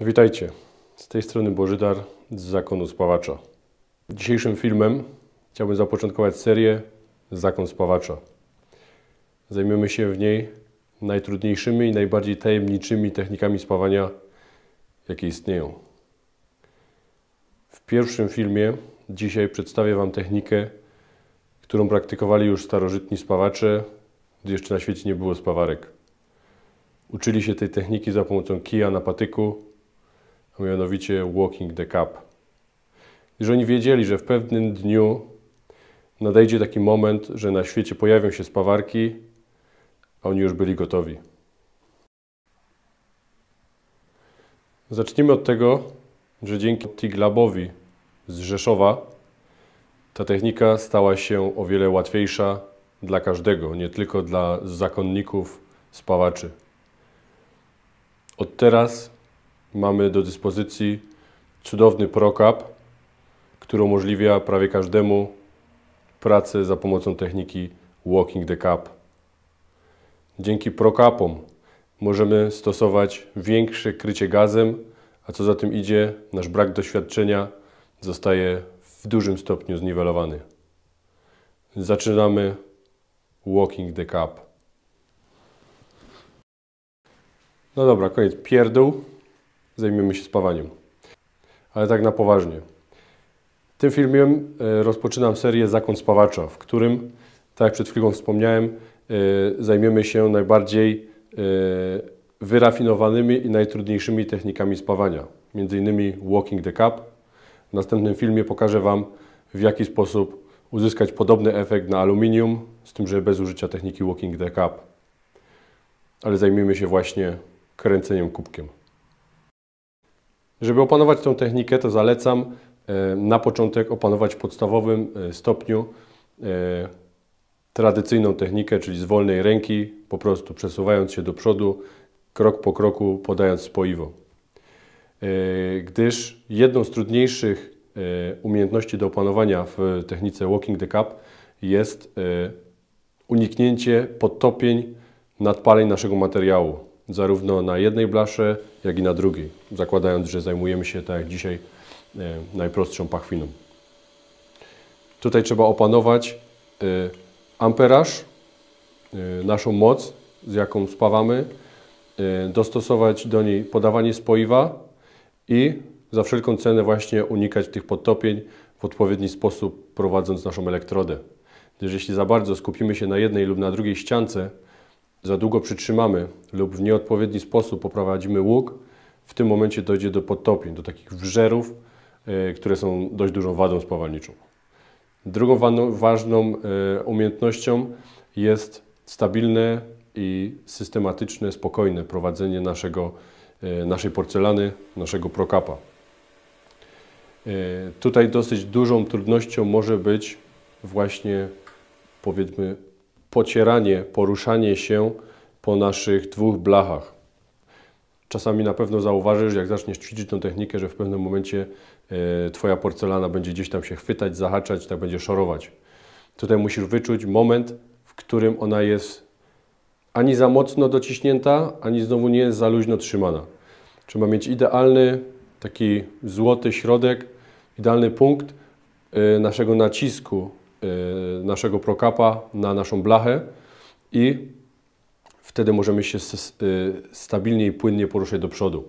Witajcie, z tej strony Bożydar z Zakonu Spawacza. Dzisiejszym filmem chciałbym zapoczątkować serię Zakon Spawacza. Zajmiemy się w niej najtrudniejszymi i najbardziej tajemniczymi technikami spawania, jakie istnieją. W pierwszym filmie dzisiaj przedstawię Wam technikę, którą praktykowali już starożytni spawacze, gdy jeszcze na świecie nie było spawarek. Uczyli się tej techniki za pomocą kija na patyku a mianowicie Walking the Cup. że oni wiedzieli, że w pewnym dniu nadejdzie taki moment, że na świecie pojawią się spawarki, a oni już byli gotowi. Zacznijmy od tego, że dzięki Tiglabowi z Rzeszowa ta technika stała się o wiele łatwiejsza dla każdego, nie tylko dla zakonników, spawaczy. Od teraz mamy do dyspozycji cudowny ProCap, który umożliwia prawie każdemu pracę za pomocą techniki Walking the cap. Dzięki ProCapom możemy stosować większe krycie gazem, a co za tym idzie, nasz brak doświadczenia zostaje w dużym stopniu zniwelowany. Zaczynamy Walking the Cup. No dobra, koniec pierdół zajmiemy się spawaniem. Ale tak na poważnie. Tym filmem e, rozpoczynam serię Zakon Spawacza, w którym, tak jak przed chwilą wspomniałem, e, zajmiemy się najbardziej e, wyrafinowanymi i najtrudniejszymi technikami spawania, m.in. Walking the Cup. W następnym filmie pokażę Wam, w jaki sposób uzyskać podobny efekt na aluminium, z tym, że bez użycia techniki Walking the Cup. Ale zajmiemy się właśnie kręceniem kubkiem. Żeby opanować tą technikę, to zalecam e, na początek opanować w podstawowym e, stopniu e, tradycyjną technikę, czyli z wolnej ręki, po prostu przesuwając się do przodu, krok po kroku podając spoiwo. Gdyż jedną z trudniejszych umiejętności do opanowania w technice Walking the Cup jest uniknięcie podtopień nadpaleń naszego materiału zarówno na jednej blasze, jak i na drugiej, zakładając, że zajmujemy się, tak jak dzisiaj, e, najprostszą pachwiną. Tutaj trzeba opanować e, amperaż, e, naszą moc, z jaką spawamy, dostosować do niej podawanie spoiwa i za wszelką cenę właśnie unikać tych podtopień w odpowiedni sposób prowadząc naszą elektrodę. Gdyż jeśli za bardzo skupimy się na jednej lub na drugiej ściance, za długo przytrzymamy lub w nieodpowiedni sposób poprowadzimy łuk, w tym momencie dojdzie do podtopień, do takich wżerów, e, które są dość dużą wadą spawalniczą. Drugą ważną e, umiejętnością jest stabilne i systematyczne, spokojne prowadzenie naszego, e, naszej porcelany, naszego prokapa. Tutaj dosyć dużą trudnością może być właśnie, powiedzmy, pocieranie, poruszanie się po naszych dwóch blachach. Czasami na pewno zauważysz, jak zaczniesz ćwiczyć tą technikę, że w pewnym momencie e, Twoja porcelana będzie gdzieś tam się chwytać, zahaczać, tak będzie szorować. Tutaj musisz wyczuć moment, w którym ona jest ani za mocno dociśnięta, ani znowu nie jest za luźno trzymana. Trzeba mieć idealny, taki złoty środek, idealny punkt e, naszego nacisku E, naszego prokapa na naszą blachę i wtedy możemy się e, stabilnie i płynnie poruszać do przodu.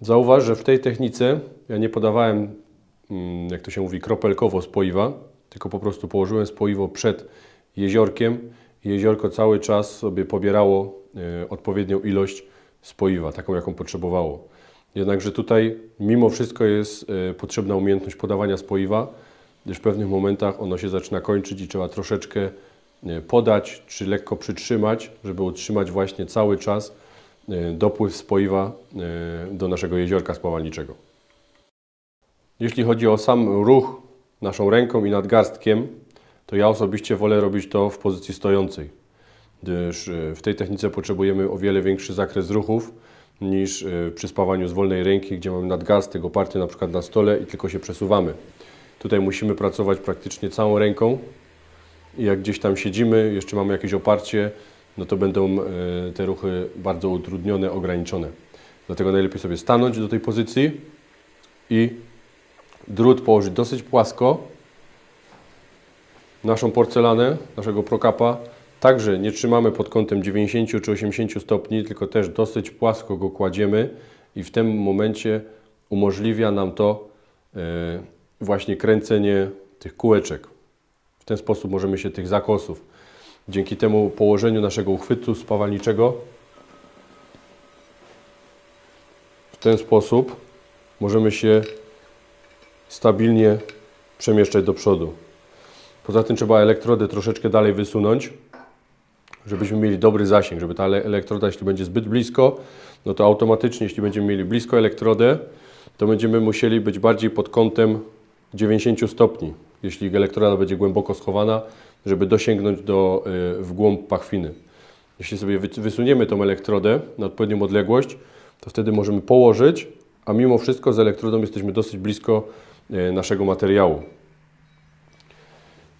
Zauważ, że w tej technice ja nie podawałem, mm, jak to się mówi, kropelkowo spoiwa, tylko po prostu położyłem spoiwo przed jeziorkiem i jeziorko cały czas sobie pobierało e, odpowiednią ilość spoiwa, taką jaką potrzebowało. Jednakże tutaj mimo wszystko jest potrzebna umiejętność podawania spoiwa, gdyż w pewnych momentach ono się zaczyna kończyć i trzeba troszeczkę podać czy lekko przytrzymać, żeby utrzymać właśnie cały czas e, dopływ spoiwa e, do naszego jeziorka spawalniczego. Jeśli chodzi o sam ruch naszą ręką i nadgarstkiem, to ja osobiście wolę robić to w pozycji stojącej, gdyż e, w tej technice potrzebujemy o wiele większy zakres ruchów niż przy spawaniu z wolnej ręki, gdzie mamy nadgarstek oparty na przykład na stole i tylko się przesuwamy. Tutaj musimy pracować praktycznie całą ręką i jak gdzieś tam siedzimy, jeszcze mamy jakieś oparcie, no to będą e, te ruchy bardzo utrudnione, ograniczone. Dlatego najlepiej sobie stanąć do tej pozycji i drut położyć dosyć płasko. Naszą porcelanę, naszego prokapa, także nie trzymamy pod kątem 90 czy 80 stopni, tylko też dosyć płasko go kładziemy i w tym momencie umożliwia nam to e, właśnie kręcenie tych kółeczek. W ten sposób możemy się tych zakosów, dzięki temu położeniu naszego uchwytu spawalniczego, w ten sposób możemy się stabilnie przemieszczać do przodu. Poza tym trzeba elektrody troszeczkę dalej wysunąć, żebyśmy mieli dobry zasięg, żeby ta elektroda, jeśli będzie zbyt blisko, no to automatycznie, jeśli będziemy mieli blisko elektrodę, to będziemy musieli być bardziej pod kątem 90 stopni, jeśli elektroda będzie głęboko schowana, żeby dosięgnąć do, y, w głąb pachwiny. Jeśli sobie wysuniemy tą elektrodę na odpowiednią odległość, to wtedy możemy położyć, a mimo wszystko z elektrodą jesteśmy dosyć blisko y, naszego materiału.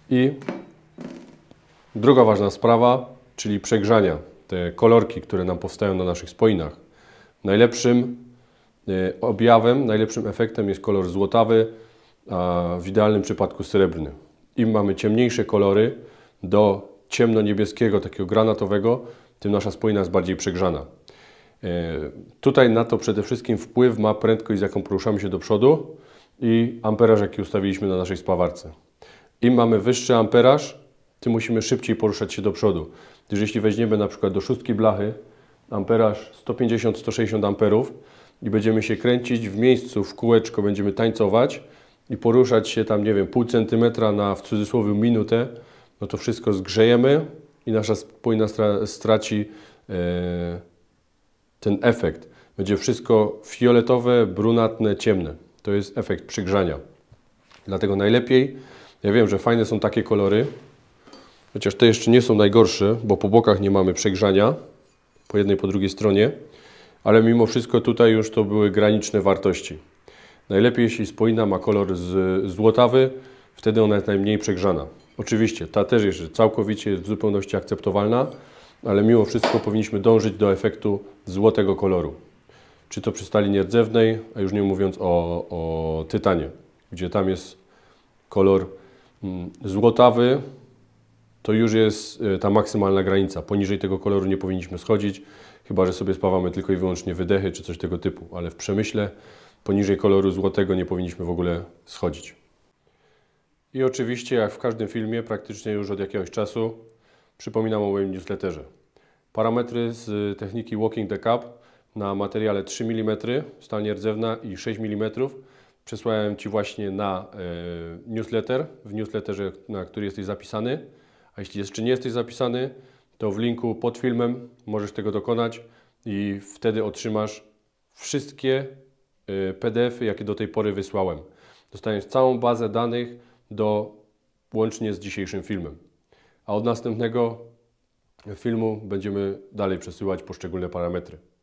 I druga ważna sprawa, czyli przegrzania. Te kolorki, które nam powstają na naszych spoinach. Najlepszym y, objawem, najlepszym efektem jest kolor złotawy, a w idealnym przypadku srebrny. Im mamy ciemniejsze kolory do ciemno-niebieskiego, takiego granatowego, tym nasza spoina jest bardziej przegrzana. E, tutaj na to przede wszystkim wpływ ma prędkość, z jaką poruszamy się do przodu i amperaż, jaki ustawiliśmy na naszej spawarce. Im mamy wyższy amperaż, tym musimy szybciej poruszać się do przodu. Gdyż jeśli weźmiemy na przykład do szóstki blachy amperaż 150-160 amperów i będziemy się kręcić w miejscu, w kółeczko będziemy tańcować, i poruszać się tam, nie wiem, pół centymetra na w cudzysłowie minutę, no to wszystko zgrzejemy i nasza spójna straci e, ten efekt. Będzie wszystko fioletowe, brunatne, ciemne. To jest efekt przygrzania. Dlatego najlepiej, ja wiem, że fajne są takie kolory, chociaż te jeszcze nie są najgorsze, bo po bokach nie mamy przegrzania, po jednej, po drugiej stronie, ale mimo wszystko tutaj już to były graniczne wartości. Najlepiej, jeśli spojna ma kolor z, złotawy, wtedy ona jest najmniej przegrzana. Oczywiście, ta też jest całkowicie w zupełności akceptowalna, ale mimo wszystko powinniśmy dążyć do efektu złotego koloru. Czy to przy stali nierdzewnej, a już nie mówiąc o, o tytanie, gdzie tam jest kolor mm, złotawy, to już jest e, ta maksymalna granica. Poniżej tego koloru nie powinniśmy schodzić, chyba że sobie spawamy tylko i wyłącznie wydechy czy coś tego typu, ale w przemyśle poniżej koloru złotego nie powinniśmy w ogóle schodzić. I oczywiście, jak w każdym filmie, praktycznie już od jakiegoś czasu przypominam o moim newsletterze. Parametry z techniki Walking the Cup na materiale 3 mm, stal nierdzewna i 6 mm przesłałem Ci właśnie na e, newsletter, w newsletterze, na który jesteś zapisany. A jeśli jeszcze nie jesteś zapisany, to w linku pod filmem możesz tego dokonać i wtedy otrzymasz wszystkie Y, pdf jakie do tej pory wysłałem. Dostaniesz całą bazę danych do łącznie z dzisiejszym filmem. A od następnego filmu będziemy dalej przesyłać poszczególne parametry.